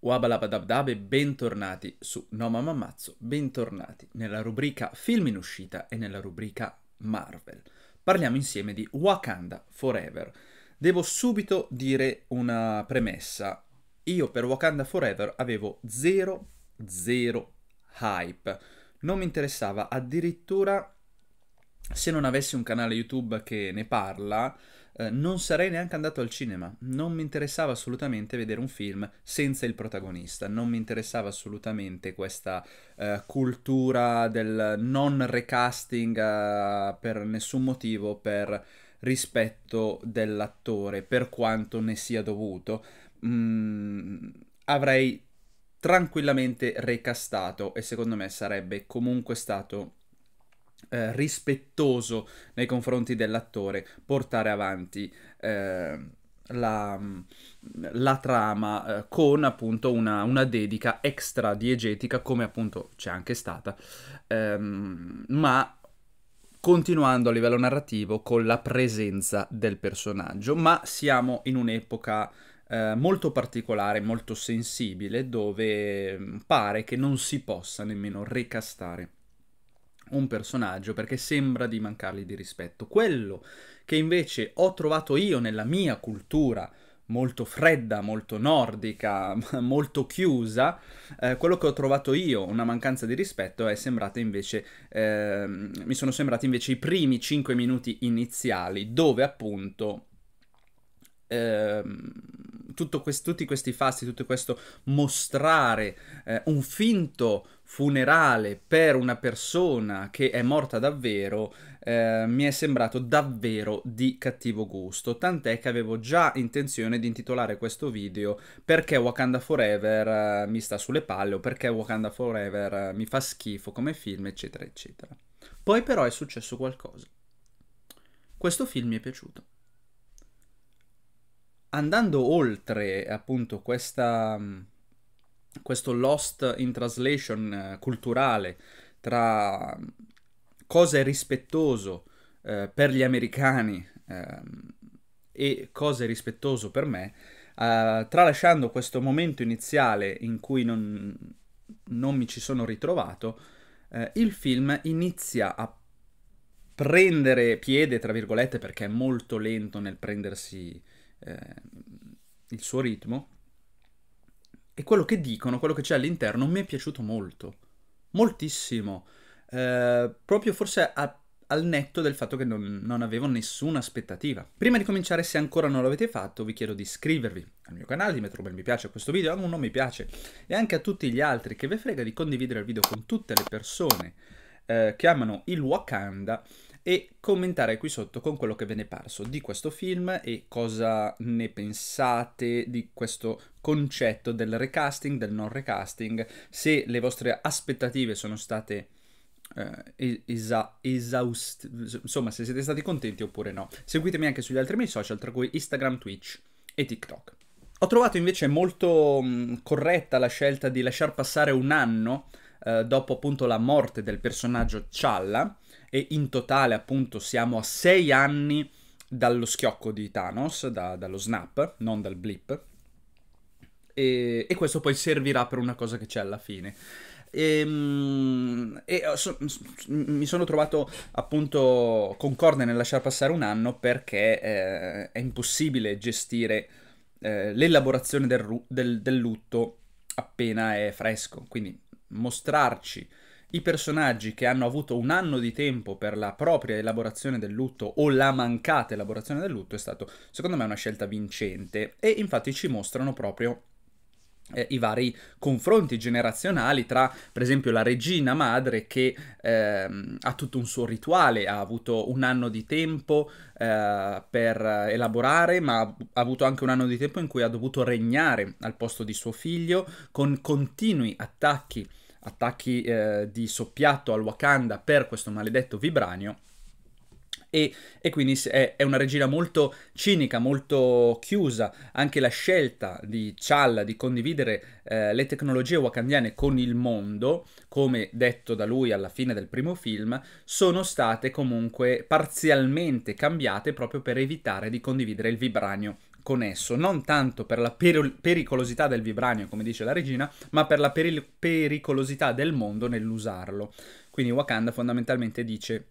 Wabalabadabdab e bentornati su No Mamma Mazzo, bentornati nella rubrica Film in uscita e nella rubrica Marvel. Parliamo insieme di Wakanda Forever. Devo subito dire una premessa. Io per Wakanda Forever avevo zero, zero hype. Non mi interessava addirittura se non avessi un canale YouTube che ne parla, eh, non sarei neanche andato al cinema, non mi interessava assolutamente vedere un film senza il protagonista, non mi interessava assolutamente questa eh, cultura del non recasting eh, per nessun motivo, per rispetto dell'attore, per quanto ne sia dovuto. Mm, avrei tranquillamente recastato e secondo me sarebbe comunque stato eh, rispettoso nei confronti dell'attore portare avanti eh, la, mm, la, trama eh, con appunto una, una, dedica extra diegetica come appunto c'è anche stata ehm, ma continuando a livello narrativo con la presenza del personaggio ma siamo in un'epoca eh, molto particolare, molto sensibile, dove mm, pare che non si possa nemmeno recastare un personaggio perché sembra di mancargli di rispetto. Quello che invece ho trovato io nella mia cultura molto fredda, molto nordica, molto chiusa, eh, quello che ho trovato io una mancanza di rispetto è sembrata invece eh, mi sono sembrati invece i primi 5 minuti iniziali dove appunto eh, questo, tutti questi fasti, tutto questo mostrare eh, un finto funerale per una persona che è morta davvero eh, mi è sembrato davvero di cattivo gusto, tant'è che avevo già intenzione di intitolare questo video perché Wakanda Forever eh, mi sta sulle palle o perché Wakanda Forever eh, mi fa schifo come film, eccetera, eccetera. Poi però è successo qualcosa. Questo film mi è piaciuto. Andando oltre appunto questa questo lost in translation eh, culturale tra cosa è rispettoso eh, per gli americani ehm, e cosa è rispettoso per me, eh, tralasciando questo momento iniziale in cui non, non mi ci sono ritrovato, eh, il film inizia a prendere piede, tra virgolette, perché è molto lento nel prendersi ehm, il suo ritmo e quello che dicono, quello che c'è all'interno, mi è piaciuto molto, moltissimo, eh, proprio forse a, al netto del fatto che non, non avevo nessuna aspettativa. Prima di cominciare, se ancora non l'avete fatto, vi chiedo di iscrivervi al mio canale, di mettere un bel mi piace a questo video, a un non mi piace, e anche a tutti gli altri che ve frega di condividere il video con tutte le persone eh, che amano il Wakanda, e commentare qui sotto con quello che ve ne è parso di questo film e cosa ne pensate di questo concetto del recasting, del non recasting, se le vostre aspettative sono state eh, esa- esaust- insomma se siete stati contenti oppure no. Seguitemi anche sugli altri miei social tra cui Instagram, Twitch e TikTok. Ho trovato invece molto mh, mm, corretta la scelta di lasciar passare un anno eh, dopo appunto la morte del personaggio Challa e in totale appunto siamo a sei anni dallo schiocco di Thanos, da, dallo snap, non dal blip. E, e, questo poi servirà per una cosa che c'è alla fine. Ehm, e, e eh, so, mi sono trovato appunto concorde nel lasciar passare un anno perché eh, è impossibile gestire eh, l'elaborazione del, del, del lutto appena è fresco. Quindi mostrarci i personaggi che hanno avuto un anno di tempo per la propria elaborazione del lutto o la mancata elaborazione del lutto è stato secondo me una scelta vincente e infatti ci mostrano proprio eh, i vari confronti generazionali tra per esempio la regina madre che eh, ha tutto un suo rituale, ha avuto un anno di tempo eh, per elaborare ma ha avuto anche un anno di tempo in cui ha dovuto regnare al posto di suo figlio con continui attacchi attacchi eh, di soppiatto al Wakanda per questo maledetto vibranio. E, e, quindi è, è, una regina molto cinica, molto chiusa. Anche la scelta di Challa di condividere eh, le tecnologie wakandiane con il mondo, come detto da lui alla fine del primo film, sono state comunque parzialmente cambiate proprio per evitare di condividere il vibranio con esso, non tanto per la per pericolosità del vibranio, come dice la regina, ma per la peri pericolosità del mondo nell'usarlo. Quindi Wakanda fondamentalmente dice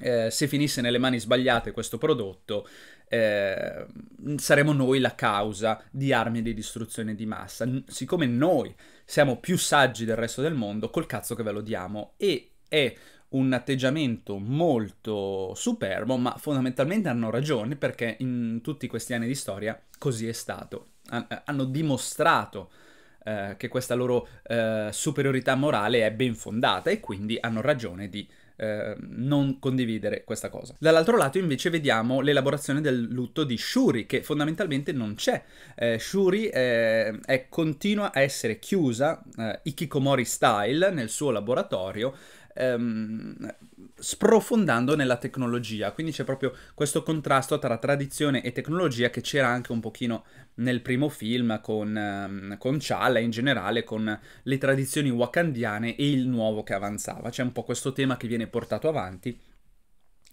eh, se finisse nelle mani sbagliate questo prodotto, eh, saremo noi la causa di armi di distruzione di massa. N siccome noi siamo più saggi del resto del mondo, col cazzo che ve lo diamo. E è un atteggiamento molto superbo, ma fondamentalmente hanno ragione perché in tutti questi anni di storia così è stato. Eh, hanno dimostrato eh, che questa loro eh, superiorità morale è ben fondata e quindi hanno ragione di eh, non condividere questa cosa. Dall'altro lato invece vediamo l'elaborazione del lutto di Shuri che fondamentalmente non c'è. Eh, Shuri eh, è, continua a essere chiusa eh, Ikikomori style nel suo laboratorio ehm, sprofondando nella tecnologia, quindi c'è proprio questo contrasto tra tradizione e tecnologia che c'era anche un pochino nel primo film con, ehm, con Challa in generale, con le tradizioni wakandiane e il nuovo che avanzava, c'è un po' questo tema che viene portato avanti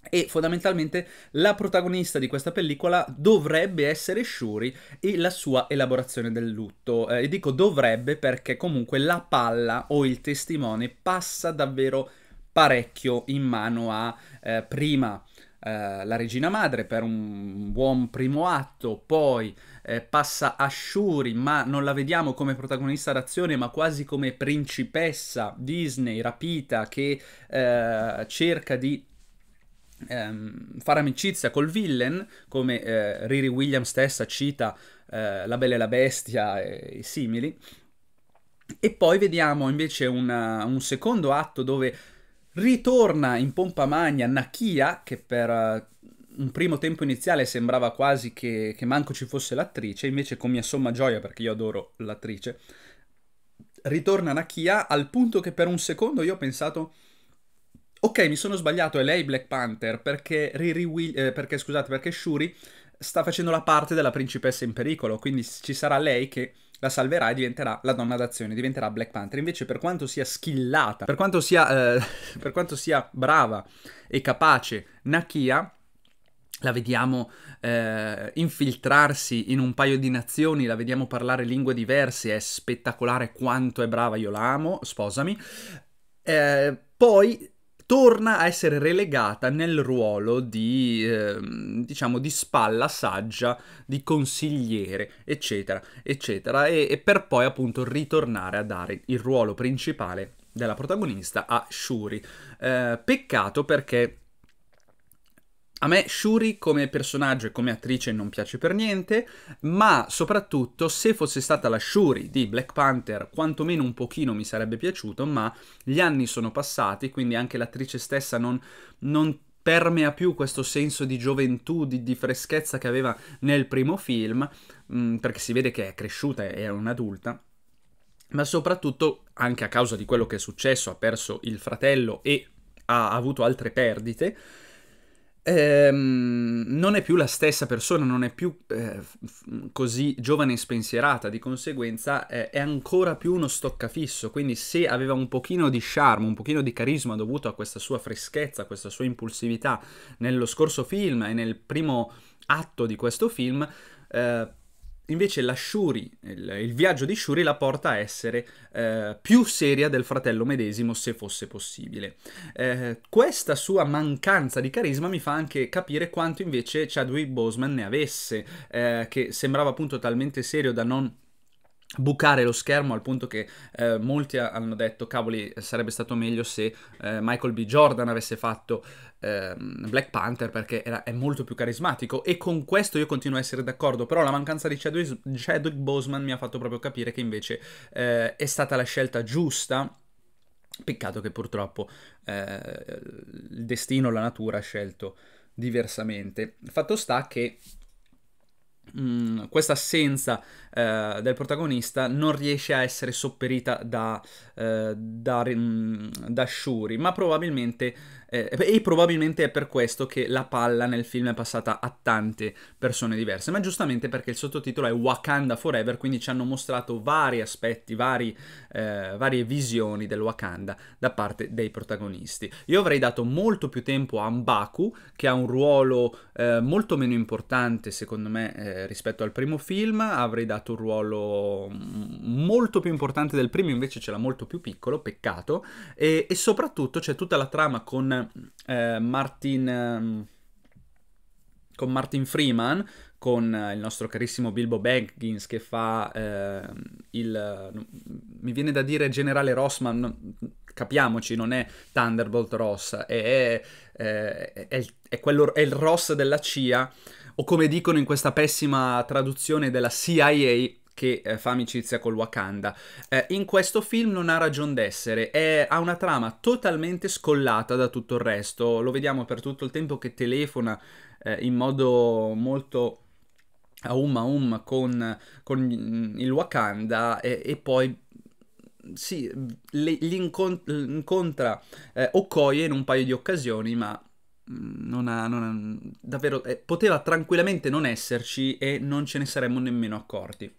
e fondamentalmente la protagonista di questa pellicola dovrebbe essere Shuri e la sua elaborazione del lutto. Eh, e dico dovrebbe perché comunque la palla o il testimone passa davvero parecchio in mano a eh, prima eh, la regina madre per un buon primo atto, poi eh, passa a Shuri, ma non la vediamo come protagonista d'azione, ma quasi come principessa Disney rapita che eh, cerca di ehm, fare amicizia col villain, come eh, Riri Williams stessa cita eh, La Bella e la Bestia e, e simili. E poi vediamo invece una, un secondo atto dove ritorna in pompa magna Nakia, che per eh, un primo tempo iniziale sembrava quasi che, che, manco ci fosse l'attrice, invece con mia somma gioia, perché io adoro l'attrice, ritorna Nakia al punto che per un secondo io ho pensato Ok, mi sono sbagliato, è lei Black Panther, perché, Riri Will- eh, perché, scusate, perché Shuri sta facendo la parte della principessa in pericolo, quindi ci sarà lei che la salverà e diventerà la donna d'azione, diventerà Black Panther. Invece per quanto sia skillata, per quanto sia, eh, per quanto sia brava e capace Nakia, la vediamo eh, infiltrarsi in un paio di nazioni, la vediamo parlare lingue diverse, è spettacolare quanto è brava, io la amo, sposami. Eh, poi torna a essere relegata nel ruolo di, eh, diciamo, di spalla saggia, di consigliere, eccetera, eccetera, e, e per poi appunto ritornare a dare il ruolo principale della protagonista a Shuri. Eh, peccato perché a me Shuri come personaggio e come attrice non piace per niente, ma soprattutto se fosse stata la Shuri di Black Panther, quantomeno un pochino mi sarebbe piaciuto, ma gli anni sono passati, quindi anche l'attrice stessa non, non permea più questo senso di gioventù, di, di freschezza che aveva nel primo film, mh, mm, perché si vede che è cresciuta e è un'adulta, ma soprattutto anche a causa di quello che è successo, ha perso il fratello e ha avuto altre perdite, Ehm, non è più la stessa persona, non è più eh, così giovane e spensierata, di conseguenza eh, è ancora più uno stoccafisso, quindi se aveva un pochino di charme, un pochino di carisma dovuto a questa sua freschezza, a questa sua impulsività nello scorso film e nel primo atto di questo film, eh, Invece la Shuri, il, il, viaggio di Shuri la porta a essere eh, più seria del fratello medesimo se fosse possibile. Eh, questa sua mancanza di carisma mi fa anche capire quanto invece Chadwick Boseman ne avesse, eh, che sembrava appunto talmente serio da non bucare lo schermo al punto che eh, molti hanno detto cavoli sarebbe stato meglio se eh, Michael B. Jordan avesse fatto eh, Black Panther perché era, è molto più carismatico e con questo io continuo a essere d'accordo però la mancanza di Chadwick, Chadwick Boseman mi ha fatto proprio capire che invece eh, è stata la scelta giusta peccato che purtroppo eh, il destino la natura ha scelto diversamente fatto sta che mm, questa assenza eh, del protagonista non riesce a essere sopperita da, eh, da, mm, da Shuri, ma probabilmente, eh, e probabilmente è per questo che la palla nel film è passata a tante persone diverse, ma giustamente perché il sottotitolo è Wakanda Forever, quindi ci hanno mostrato vari aspetti, vari, eh, varie visioni del Wakanda da parte dei protagonisti. Io avrei dato molto più tempo a Mbaku, che ha un ruolo eh, molto meno importante secondo me rispetto al primo film, avrei dato dato un ruolo mm, molto più importante del primo, invece ce l'ha molto più piccolo, peccato, e, e soprattutto c'è tutta la trama con eh, Martin... Ehm, con Martin Freeman, con eh, il nostro carissimo Bilbo Baggins che fa eh, il... Mm, mi viene da dire generale Rossman, capiamoci, non è Thunderbolt Ross, è, è, è, è quello, il Ross della CIA o come dicono in questa pessima traduzione della CIA che eh, fa amicizia con Wakanda. Eh, in questo film non ha ragion d'essere, è, ha una trama totalmente scollata da tutto il resto, lo vediamo per tutto il tempo che telefona eh, in modo molto a um a um con, con il Wakanda e, e poi sì, li incont- incontra eh, Okoye in un paio di occasioni, ma Mm, non ha, non ha mm, davvero, eh, poteva tranquillamente non esserci e non ce ne saremmo nemmeno accorti.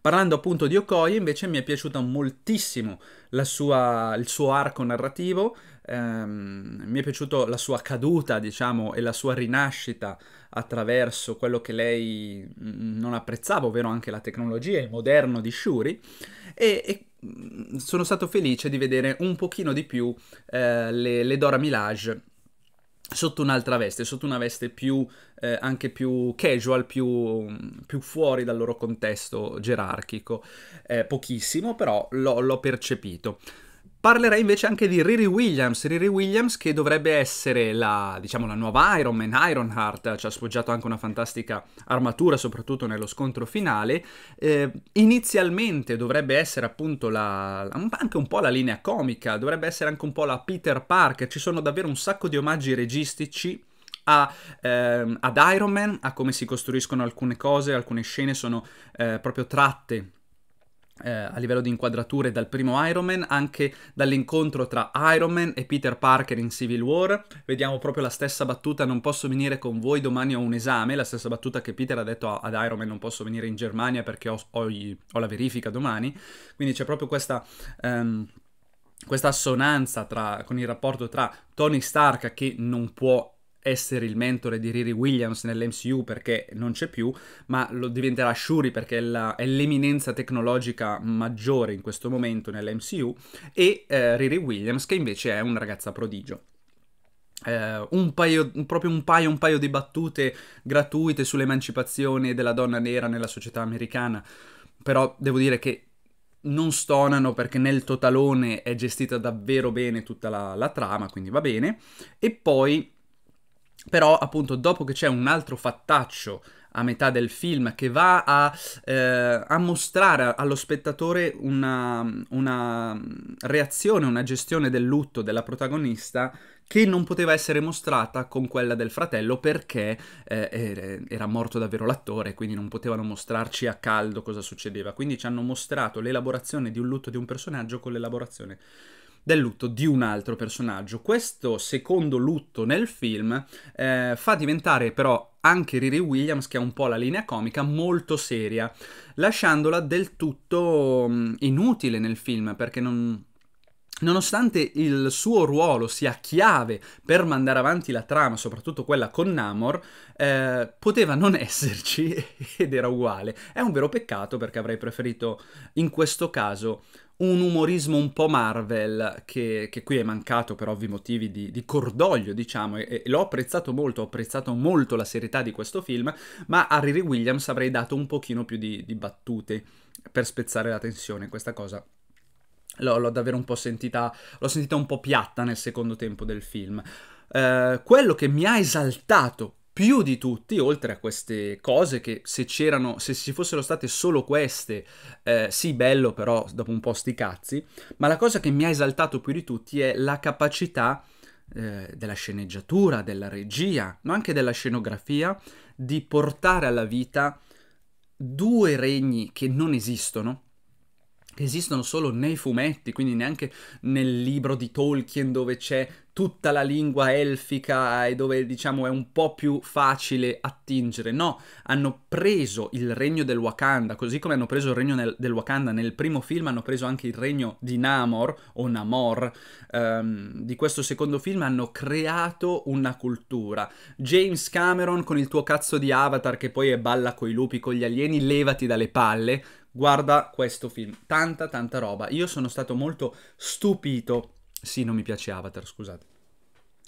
Parlando appunto di Okoye, invece mi è piaciuta moltissimo sua, il suo arco narrativo, ehm, mi è piaciuta la sua caduta, diciamo, e la sua rinascita attraverso quello che lei mm, non apprezzava, ovvero anche la tecnologia, il moderno di Shuri, e, e sono stato felice di vedere un pochino di più eh, le, le Dora Milage sotto un'altra veste, sotto una veste più, eh, anche più casual, più, più, fuori dal loro contesto gerarchico. Eh, pochissimo, però l'ho, l'ho percepito. Parlerei invece anche di Riri Williams, Riri Williams che dovrebbe essere la, diciamo, la nuova Iron Man, Ironheart, ci ha sfoggiato anche una fantastica armatura soprattutto nello scontro finale, eh, inizialmente dovrebbe essere appunto la, anche un po' la linea comica, dovrebbe essere anche un po' la Peter Parker, ci sono davvero un sacco di omaggi registici a, ehm, ad Iron Man, a come si costruiscono alcune cose, alcune scene sono eh, proprio tratte eh, a livello di inquadrature dal primo Iron Man, anche dall'incontro tra Iron Man e Peter Parker in Civil War. Vediamo proprio la stessa battuta, non posso venire con voi, domani ho un esame, la stessa battuta che Peter ha detto ad Iron Man, non posso venire in Germania perché ho, ho, ho la verifica domani. Quindi c'è proprio questa... Um, questa assonanza tra, con il rapporto tra Tony Stark che non può essere il mentore di Riri Williams nell'MCU perché non c'è più, ma lo diventerà Shuri perché è, la, è l'eminenza tecnologica maggiore in questo momento nell'MCU, e eh, Riri Williams che invece è una ragazza prodigio. Eh, un paio, proprio un paio, un paio di battute gratuite sull'emancipazione della donna nera nella società americana, però devo dire che non stonano perché nel totalone è gestita davvero bene tutta la, la trama, quindi va bene, e poi però appunto dopo che c'è un altro fattaccio a metà del film che va a, eh, a mostrare allo spettatore una, una, reazione, una gestione del lutto della protagonista che non poteva essere mostrata con quella del fratello perché eh, era morto davvero l'attore, quindi non potevano mostrarci a caldo cosa succedeva. Quindi ci hanno mostrato l'elaborazione di un lutto di un personaggio con l'elaborazione del lutto di un altro personaggio. Questo secondo lutto nel film eh, fa diventare però anche Riri Williams, che ha un po' la linea comica, molto seria, lasciandola del tutto mm, inutile nel film perché non Nonostante il suo ruolo sia chiave per mandare avanti la trama, soprattutto quella con Namor, eh, poteva non esserci ed era uguale. È un vero peccato perché avrei preferito in questo caso un umorismo un po' Marvel, che, che, qui è mancato per ovvi motivi di, di cordoglio, diciamo, e, e l'ho apprezzato molto, ho apprezzato molto la serietà di questo film, ma a Riri Williams avrei dato un pochino più di, di battute per spezzare la tensione, questa cosa L'ho, l'ho davvero un po' sentita, l'ho sentita un po' piatta nel secondo tempo del film. Eh, quello che mi ha esaltato più di tutti, oltre a queste cose che se c'erano, se ci fossero state solo queste, eh, sì bello però dopo un po' sti cazzi, ma la cosa che mi ha esaltato più di tutti è la capacità eh, della sceneggiatura, della regia, ma anche della scenografia, di portare alla vita due regni che non esistono, che esistono solo nei fumetti, quindi neanche nel libro di Tolkien dove c'è tutta la lingua elfica e dove diciamo è un po' più facile attingere. No, hanno preso il regno del Wakanda, così come hanno preso il regno nel, del Wakanda nel primo film, hanno preso anche il regno di Namor o Namor um, di questo secondo film, hanno creato una cultura. James Cameron con il tuo cazzo di avatar che poi è balla coi lupi, con gli alieni, levati dalle palle guarda questo film. Tanta, tanta roba. Io sono stato molto stupito. Sì, non mi piace Avatar, scusate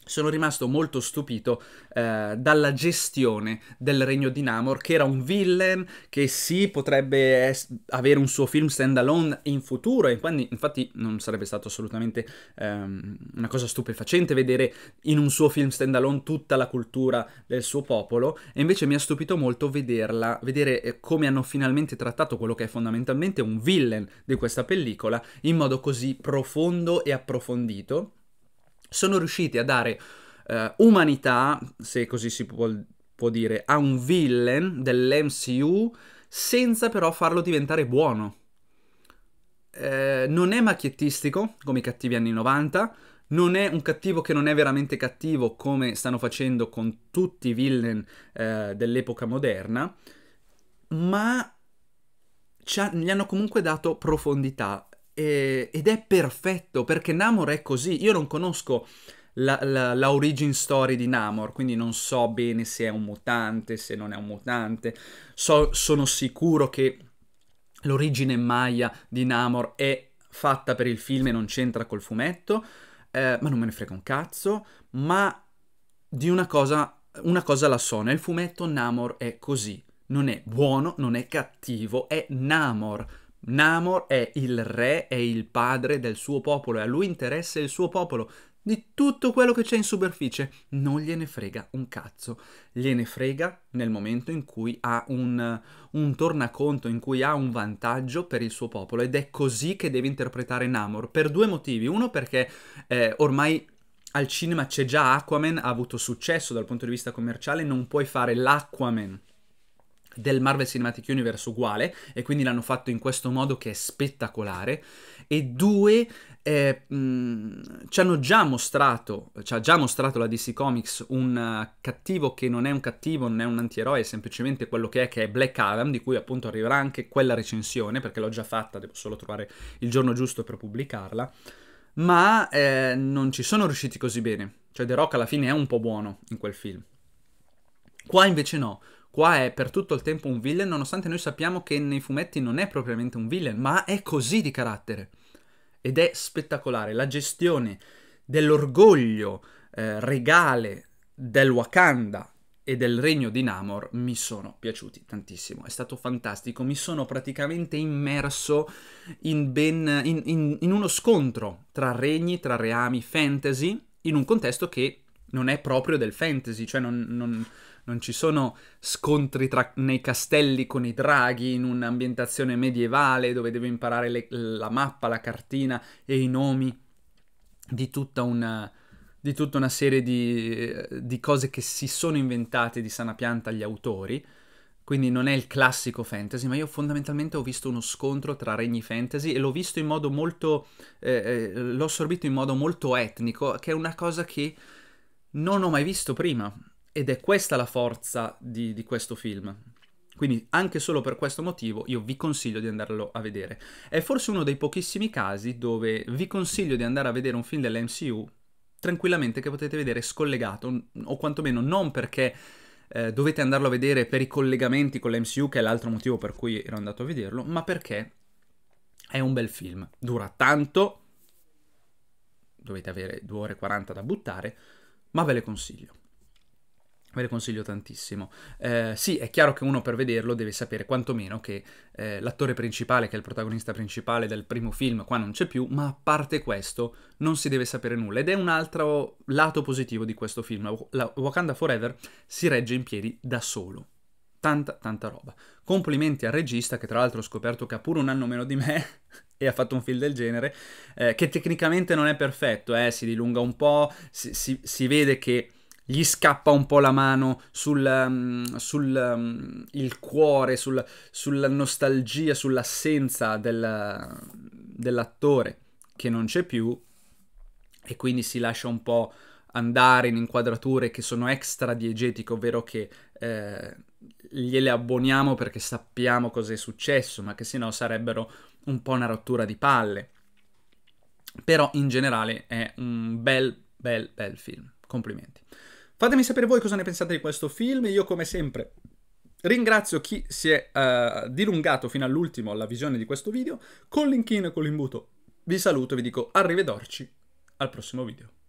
sono rimasto molto stupito eh, dalla gestione del regno di Namor, che era un villain che sì, potrebbe es- avere un suo film standalone in futuro, e quindi infatti non sarebbe stato assolutamente ehm, una cosa stupefacente vedere in un suo film standalone tutta la cultura del suo popolo, e invece mi ha stupito molto vederla, vedere eh, come hanno finalmente trattato quello che è fondamentalmente un villain di questa pellicola in modo così profondo e approfondito sono riusciti a dare eh, umanità, se così si può, può dire, a un villain dell'MCU senza però farlo diventare buono. Eh, non è macchiettistico come i cattivi anni 90, non è un cattivo che non è veramente cattivo come stanno facendo con tutti i villain eh, dell'epoca moderna, ma gli hanno comunque dato profondità, eh, ed è perfetto perché Namor è così. Io non conosco la, la, la, origin story di Namor, quindi non so bene se è un mutante, se non è un mutante. So, sono sicuro che l'origine maya di Namor è fatta per il film e non c'entra col fumetto, eh, ma non me ne frega un cazzo. Ma di una cosa, una cosa la so, nel fumetto Namor è così. Non è buono, non è cattivo, è Namor Namor è il re, è il padre del suo popolo e a lui interessa il suo popolo. Di tutto quello che c'è in superficie non gliene frega un cazzo. Gliene frega nel momento in cui ha un, un tornaconto, in cui ha un vantaggio per il suo popolo. Ed è così che deve interpretare Namor. Per due motivi. Uno perché eh, ormai al cinema c'è già Aquaman, ha avuto successo dal punto di vista commerciale, non puoi fare l'Aquaman del Marvel Cinematic Universe uguale e quindi l'hanno fatto in questo modo che è spettacolare e due eh, mh, ci hanno già mostrato ci ha già mostrato la DC Comics un uh, cattivo che non è un cattivo non è un antieroe è semplicemente quello che è che è Black Adam di cui appunto arriverà anche quella recensione perché l'ho già fatta devo solo trovare il giorno giusto per pubblicarla ma eh, non ci sono riusciti così bene cioè The Rock alla fine è un po' buono in quel film qua invece no Qua è per tutto il tempo un villain, nonostante noi sappiamo che nei fumetti non è propriamente un villain, ma è così di carattere. Ed è spettacolare. La gestione dell'orgoglio eh, regale del Wakanda e del regno di Namor mi sono piaciuti tantissimo, è stato fantastico, mi sono praticamente immerso in, ben, in, in, in, uno scontro tra regni, tra reami fantasy, in un contesto che non è proprio del fantasy, cioè non, non, non ci sono scontri tra... nei castelli con i draghi in un'ambientazione medievale dove devo imparare le... la mappa, la cartina e i nomi di tutta una, di tutta una serie di... di cose che si sono inventate di sana pianta gli autori. Quindi non è il classico fantasy, ma io fondamentalmente ho visto uno scontro tra regni fantasy e l'ho visto in modo molto. Eh, eh l'ho assorbito in modo molto etnico, che è una cosa che non ho mai visto prima. Ed è questa la forza di, di, questo film. Quindi anche solo per questo motivo io vi consiglio di andarlo a vedere. È forse uno dei pochissimi casi dove vi consiglio di andare a vedere un film dell'MCU tranquillamente che potete vedere scollegato o quantomeno non perché eh, dovete andarlo a vedere per i collegamenti con l'MCU che è l'altro motivo per cui ero andato a vederlo, ma perché è un bel film. Dura tanto, dovete avere 2 ore e 40 da buttare, ma ve le consiglio. Ve le consiglio tantissimo. Eh, sì, è chiaro che uno per vederlo deve sapere quantomeno che eh, l'attore principale, che è il protagonista principale del primo film, qua non c'è più, ma a parte questo non si deve sapere nulla. Ed è un altro lato positivo di questo film. La Wakanda Forever si regge in piedi da solo. Tanta, tanta roba. Complimenti al regista, che tra l'altro ho scoperto che ha pure un anno meno di me, e ha fatto un film del genere, eh, che tecnicamente non è perfetto, eh, si dilunga un po', si, si, si vede che gli scappa un po' la mano sul, mm, sul mm, cuore, sul, sulla nostalgia, sull'assenza dell'attore che non c'è più e quindi si lascia un po' andare in inquadrature che sono extra diegetiche, ovvero che eh, gliele abboniamo perché sappiamo cosa è successo, ma che sennò sarebbero un po' una rottura di palle. Però in generale è un bel, bel, bel film. Complimenti. Fatemi sapere voi cosa ne pensate di questo film, io come sempre Ringrazio chi si è uh, dilungato fino all'ultimo alla visione di questo video, con l'inchino e con l'imbuto vi saluto e vi dico arrivederci al prossimo video.